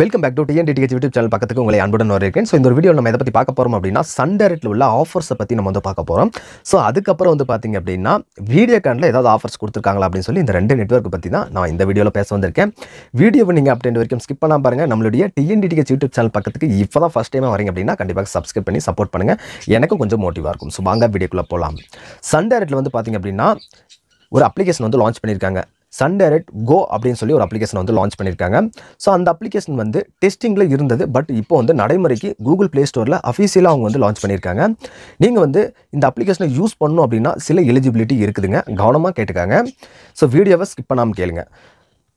welcome back to TNTDH YouTube channel பக்கத்துக்கு உங்களை அன்புடன் வரவேற்கிறேன் ஸோ இந்த ஒரு வீடியோ நம்ம இதை பற்றி பார்க்க போகிறோம் அப்படின்னா சன் உள்ள ஆஃபர்ஸை பற்றி நம்ம வந்து பார்க்க போகிறோம் ஸோ அதுக்கப்புறம் வந்து பார்த்திங்க அப்படின்னா வீடியோ வீடியோகானில் ஏதாவது ஆஃபர்ஸ் கொடுத்துருக்காங்களா அப்படின்னு சொல்லி இந்த ரெண்டு நெட்ஒர்க் பற்றி தான் நான் இந்த வீடியோவில் பேச வந்திருக்கேன் வீடியோவை நீங்கள் அப்படின்ற வரைக்கும் ஸ்கிப் பண்ணால் பாருங்கள் நம்மளுடைய டிஎன்டிடிஹெச் யூடியூப் சேனல் பக்கத்துக்கு இப்போ தான் ஃபஸ்ட் டைம் வரீங்க அப்படின்னா கண்டிப்பாக சப்ஸ்கிரைப் பண்ணி சப்போர்ட் பண்ணுங்கள் எனக்கும் கொஞ்சம் மோட்டிவாக இருக்கும் ஸோ வாங்க வீடியோக்குள்ளே போகலாம் சன் வந்து பார்த்திங்க அப்படின்னா ஒரு அப்ளிகேஷன் வந்து லான்ச் பண்ணியிருக்காங்க சன் கோ அப்படின்னு சொல்லி ஒரு அப்ளிகேஷன் வந்து லான்ச் பண்ணியிருக்காங்க ஸோ அந்த அப்ளிகேஷன் வந்து டெஸ்டிங்கில் இருந்தது பட் இப்போ வந்து நடைமுறைக்கு கூகுள் ப்ளே ஸ்டோரில் அஃபீஷியலாக அவங்க வந்து லான்ச் பண்ணியிருக்காங்க நீங்கள் வந்து இந்த அப்ளிகேஷனை யூஸ் பண்ணணும் அப்படின்னா சில எலிஜிபிலிட்டி இருக்குதுங்க கவனமாக கேட்டுக்காங்க ஸோ வீடியோவை ஸ்கிப் பண்ணாமல் கேளுங்க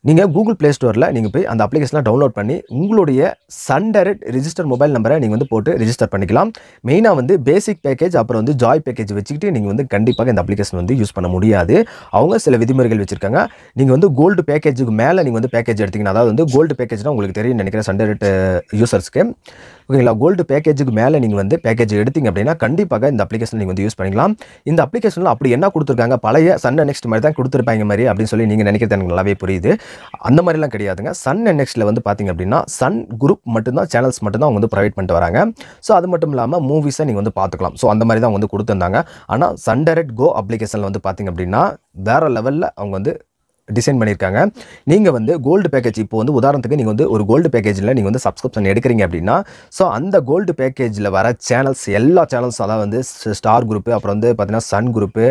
நீங்கள் கூகுள் ப்ளே ஸ்டோரில் நீங்கள் போய் அந்த அப்ளிகேஷனை டவுன்லோட் பண்ணி உங்களுடைய சன் டைரக்ட் ரிஜிஸ்டர் மொபைல் நம்பரை நீங்கள் வந்து போட்டு ரிஜிஸ்டர் பண்ணிக்கலாம் மெயினாக வந்து பேசிக் பேக்கேஜ் அப்புறம் வந்து ஜாய் பேக்கேஜ் வச்சுக்கிட்டு நீங்கள் வந்து கண்டிப்பாக இந்த அப்ளிகேஷன் வந்து யூஸ் பண்ண முடியாது அவங்க சில விதிமுறைகள் வச்சுருக்காங்க நீங்கள் வந்து கோல்டு பேக்கேஜுக்கு மேலே நீங்கள் வந்து பேக்கேஜ் எடுத்திங்கன்னா அதாவது வந்து கோல்டு பேக்கேஜ்னா உங்களுக்கு தெரியும் நினைக்கிறேன் சன் டைரக்ட் யூசர்ஸ்க்கு ஓகேங்களா கோல்டு பேக்கேஜுக்கு மேலே நீங்கள் வந்து பேக்கேஜ் எடுத்திங்க அப்படின்னா கண்டிப்பாக இந்த அப்ளிகேஷன் நீங்கள் வந்து யூஸ் பண்ணிக்கலாம் இந்த அப்ளிகேஷனில் அப்படி என்ன கொடுத்துருக்காங்க பழைய சன் நெக்ஸ்ட் மாதிரி தான் கொடுத்துருப்பாங்க மாதிரி அப்படின்னு சொல்லி நீங்கள் நினைக்கிறது எனக்கு நல்லாவே புரியுது அந்த மாதிரிலாம் கிடையாதுங்க சன் என்எக்ஸில் வந்து பார்த்திங்க அப்படின்னா சன் குரூப் மட்டும்தான் சேனல்ஸ் மட்டும்தான் அவங்க வந்து ப்ரொவைட் பண்ணிட்டு வராங்க ஸோ அது மட்டும் இல்லாமல் மூவிஸை நீங்கள் வந்து பார்த்துக்கலாம் ஸோ அந்த மாதிரி தான் வந்து கொடுத்துருந்தாங்க ஆனால் சன் டைரக்ட் கோ அப்ளிகேஷனில் வந்து பார்த்திங்க அப்படின்னா வேறு லெவலில் அவங்க வந்து டிசைன் பண்ணியிருக்காங்க நீங்கள் வந்து கோல்டு பேக்கேஜ் இப்போ வந்து உதாரணத்துக்கு நீங்கள் வந்து ஒரு கோல்டு பேக்கேஜில் நீங்கள் வந்து சப்ஸ்கிரிப்ஷன் எடுக்கிறீங்க அப்படின்னா ஸோ அந்த கோல்டு பேக்கேஜில் வர சேனல்ஸ் எல்லா சேனல்ஸ் அதாவது வந்து ஸ்டார் குரூப்பு அப்புறம் வந்து பார்த்திங்கன்னா சன் குரூப்பு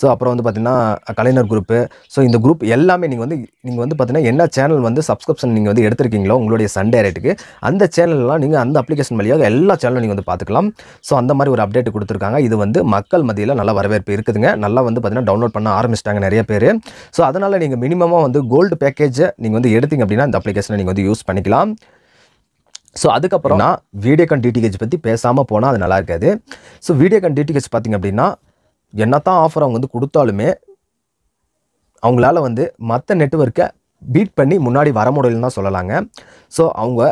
ஸோ அப்புறம் வந்து பார்த்திங்கன்னா கலைஞர் குரூப்பு ஸோ இந்த குரூப் எல்லாமே நீங்கள் வந்து நீங்கள் வந்து பார்த்திங்கன்னா என்ன சேனல் வந்து சப்ஸ்கிரிப்ஷன் நீங்கள் வந்து எடுத்திருக்கீங்களோ உங்களுடைய சன் டேரக்ட்டுக்கு அந்த சேனல்லாம் நீங்கள் அந்த அப்ளிகேஷன் வழியாக எல்லா சேனலும் நீங்கள் வந்து பார்த்துக்கலாம் ஸோ அந்த மாதிரி ஒரு அப்டேட் கொடுத்துருக்காங்க இது வந்து மக்கள் மத்தியில் நல்லா வரவேற்பு இருக்குதுங்க நல்லா வந்து பார்த்திங்கன்னா டவுன்லோட் பண்ண ஆரம்பிச்சிட்டாங்க நிறைய பேர் ஸோ அதனால் நீங்கள் மினிமமாக வந்து கோல்டு பேக்கேஜை நீங்கள் வந்து எடுத்திங்க அப்படின்னா இந்த அப்ளிகேஷனை நீங்கள் வந்து யூஸ் பண்ணிக்கலாம் ஸோ அதுக்கப்புறம் நான் வீடியோகான் டிடிஹெச் பற்றி பேசாமல் போனால் அது நல்லா இருக்காது ஸோ வீடியோகான் டிடிஹெச் பார்த்திங்க அப்படின்னா என்ன தான் ஆஃபர் அவங்க வந்து கொடுத்தாலுமே அவங்களால வந்து மற்ற நெட்ஒர்க்கை பீட் பண்ணி முன்னாடி வர முடியலன்னு தான் சொல்லலாங்க ஸோ அவங்க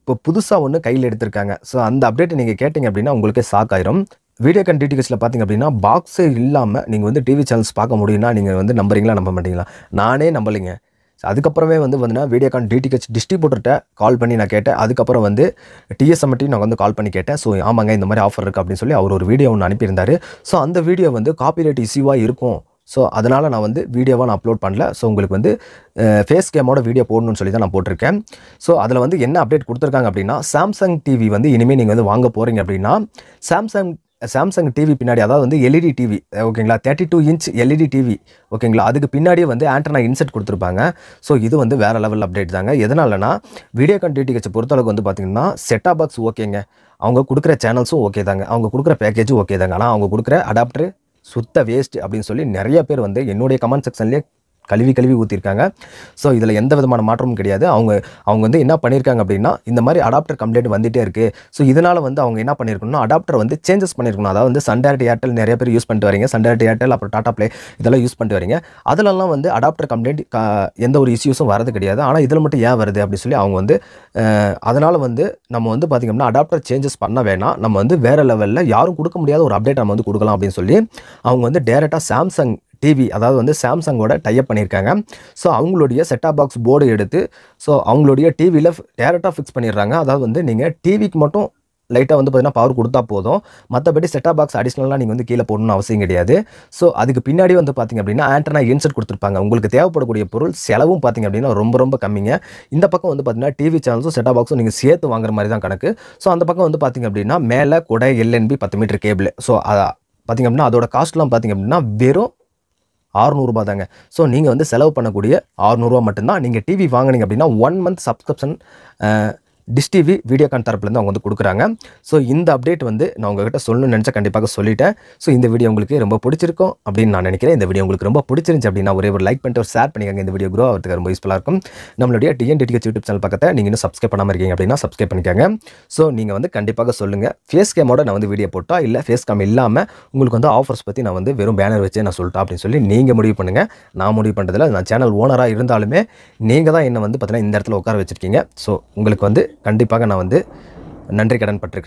இப்போ புதுசாக ஒன்று கையில் எடுத்திருக்காங்க ஸோ அந்த அப்டேட்டை நீங்கள் கேட்டிங்க அப்படின்னா உங்களுக்கு ஷாக் ஆயிரும் வீடியோகான் டிடிஹெச்சில் பார்த்திங்க அப்படின்னா பாக்ஸே இல்லாமல் நீங்கள் வந்து டிவி சேனல்ஸ் பார்க்க முடியும்னா நீங்கள் வந்து நம்புறீங்களா நம்ப மாட்டீங்களா நானே நம்பலைங்க அதுக்கப்புறமே வந்து பார்த்தீங்கன்னா கான் டிடிஹெச் டிஸ்ட்ரிபியூட்டர்கிட்ட கால் பண்ணி நான் கேட்டேன் அதுக்கப்புறம் வந்து டிஎஸ்எம்டி நான் வந்து கால் பண்ணி கேட்டேன் ஸோ ஆமாங்க இந்த மாதிரி ஆஃபர் இருக்குது அப்படின்னு சொல்லி அவர் ஒரு வீடியோ ஒன்று அனுப்பியிருந்தார் ஸோ அந்த வீடியோ வந்து காப்பிரைட் இஷ்யூவாக இருக்கும் ஸோ அதனால் நான் வந்து வீடியோவாக நான் அப்லோட் பண்ணல ஸோ உங்களுக்கு வந்து ஃபேஸ் கேமோட வீடியோ போடணும்னு சொல்லி தான் நான் போட்டிருக்கேன் ஸோ அதில் வந்து என்ன அப்டேட் கொடுத்துருக்காங்க அப்படின்னா சாம்சங் டிவி வந்து இனிமேல் நீங்கள் வந்து வாங்க போகிறீங்க அப்படின்னா சாம்சங் சாம்சங் டிவி பின்னாடி அதாவது வந்து எல்இடி e டிவி ஓகேங்களா thirty two inch LED TV ஓகேங்களா அதுக்கு பின்னாடியே வந்து ஆண்டனா இன்செர்ட் கொடுத்துருப்பாங்க ஸோ இது வந்து வேறு லெவல் அப்டேட் தாங்க எதனாலனா வீடியோ கான் டிடிஹெச் பொறுத்தளவுக்கு வந்து பார்த்திங்கன்னா செட்டா பாக்ஸ் ஓகேங்க அவங்க கொடுக்குற சேனல்ஸும் ஓகே தாங்க அவங்க கொடுக்குற பேக்கேஜும் ஓகே தாங்க ஆனால் அவங்க கொடுக்குற அடாப்டர் சுத்த வேஸ்ட் அப்படின்னு சொல்லி நிறைய பேர் வந்து என்னுடைய கமெண்ட் செக்ஷன்லேயே கழுவி கழுவி ஊற்றிருக்காங்க ஸோ இதில் எந்த விதமான மாற்றமும் கிடையாது அவங்க அவங்க வந்து என்ன பண்ணியிருக்காங்க அப்படின்னா இந்த மாதிரி அடாப்டர் கம்ப்ளைண்ட் வந்துகிட்டே இருக்குது ஸோ இதனால் வந்து அவங்க என்ன பண்ணியிருக்கணும்னா அடாப்டர் வந்து சேஞ்சஸ் பண்ணியிருக்கணும் அதாவது வந்து சன் ஏர்டெல் நிறைய பேர் யூஸ் பண்ணிட்டு வரீங்க சன் ஏர்டெல் அப்புறம் டாடா ப்ளே இதெல்லாம் யூஸ் பண்ணிட்டு வரீங்க அதிலெல்லாம் வந்து அடாப்டர் கம்ப்ளைண்ட் எந்த ஒரு இஷ்யூஸும் வரது கிடையாது ஆனால் இதில் மட்டும் ஏன் வருது அப்படின்னு சொல்லி அவங்க வந்து அதனால் வந்து நம்ம வந்து பார்த்திங்கன்னா அடாப்டர் சேஞ்சஸ் பண்ண வேணாம் நம்ம வந்து வேறு லெவலில் யாரும் கொடுக்க முடியாத ஒரு அப்டேட் நம்ம வந்து கொடுக்கலாம் அப்படின்னு சொல்லி அவங்க வந்து டேரெக்டாக சாம்சங் டிவி அதாவது வந்து சாம்சங்கோட டைப் பண்ணியிருக்காங்க ஸோ அவங்களுடைய செட்டாப் பாக்ஸ் போர்டு எடுத்து ஸோ அவங்களுடைய டிவியில் டேரெக்டாக ஃபிக்ஸ் பண்ணிடுறாங்க அதாவது வந்து நீங்கள் டிவிக்கு மட்டும் லைட்டாக வந்து பார்த்தீங்கன்னா பவர் கொடுத்தா போதும் மற்றபடி செட்டாப் பாக்ஸ் அடிஷ்னலாக நீங்கள் வந்து கீழே போடணும்னு அவசியம் கிடையாது ஸோ அதுக்கு பின்னாடி வந்து பார்த்திங்க அப்படின்னா ஆண்டனா இன்செட் கொடுத்துருப்பாங்க உங்களுக்கு தேவைப்படக்கூடிய பொருள் செலவும் பார்த்திங்க அப்படின்னா ரொம்ப ரொம்ப கம்மிங்க இந்த பக்கம் வந்து பார்த்திங்கன்னா டிவி சேனல்ஸும் செட்டாப் பாக்ஸும் நீங்கள் சேர்த்து வாங்குற மாதிரி தான் கணக்கு ஸோ அந்த பக்கம் வந்து பார்த்திங்க அப்படின்னா மேலே கூட எல்என்பி பத்து மீட்டர் கேபிள் ஸோ பார்த்திங்க அப்படின்னா அதோட காஸ்ட்லாம் பார்த்திங்க அப்படின்னா வெறும் ஆறுநூறுபா தாங்க ஸோ நீங்கள் வந்து செலவு பண்ணக்கூடிய ஆறுநூறுவா மட்டும்தான் நீங்கள் டிவி வாங்கினீங்க அப்படின்னா one month subscription dish TV Videocon தரப்புலேருந்து அவங்க வந்து கொடுக்குறாங்க ஸோ இந்த அப்டேட் வந்து நான் உங்ககிட்ட சொல்லணும்னு நினச்சா கண்டிப்பாக சொல்லிட்டேன் ஸோ இந்த வீடியோ உங்களுக்கு ரொம்ப பிடிச்சிருக்கும் அப்படின்னு நான் நினைக்கிறேன் இந்த வீடியோ உங்களுக்கு ரொம்ப பிடிச்சிருந்துச்சு அப்படின்னா ஒரே ஒரு லைக் பண்ணிட்டு ஒரு ஷேர் பண்ணிக்கங்க இந்த வீடியோ க்ரோ ஆகிறதுக்கு ரொம்ப யூஸ்ஃபுல்லாக இருக்கும் நம்மளுடைய டிஎன்டிடிஹெச் யூடியூப் சேனல் பக்கத்தை நீங்கள் இன்னும் சப்ஸ்கிரைப் பண்ணாமல் இருக்கீங்க அப்படின்னா சப்ஸ்கிரைப் பண்ணிக்கோங்க ஸோ நீங்கள் வந்து கண்டிப்பாக சொல்லுங்கள் ஃபேஸ் கேமோட நான் வந்து வீடியோ போட்டால் இல்லை ஃபேஸ் கேம் இல்லாமல் உங்களுக்கு வந்து ஆஃபர்ஸ் பற்றி நான் வந்து வெறும் பேனர் வச்சே நான் சொல்லிட்டேன் அப்படின்னு சொல்லி நீங்கள் முடிவு பண்ணுங்கள் நான் முடிவு பண்ணுறதில்ல நான் சேனல் ஓனராக இருந்தாலுமே நீங்கள் தான் என்னை வந்து பார்த்தீங்கன்னா இந்த இடத்துல உட்கார வச்சுருக்கீங்க ஸோ உங்களுக்கு வந்து கண்டிப்பாக நான் வந்து நன்றி கடன் பட்டிருக்கிறேன்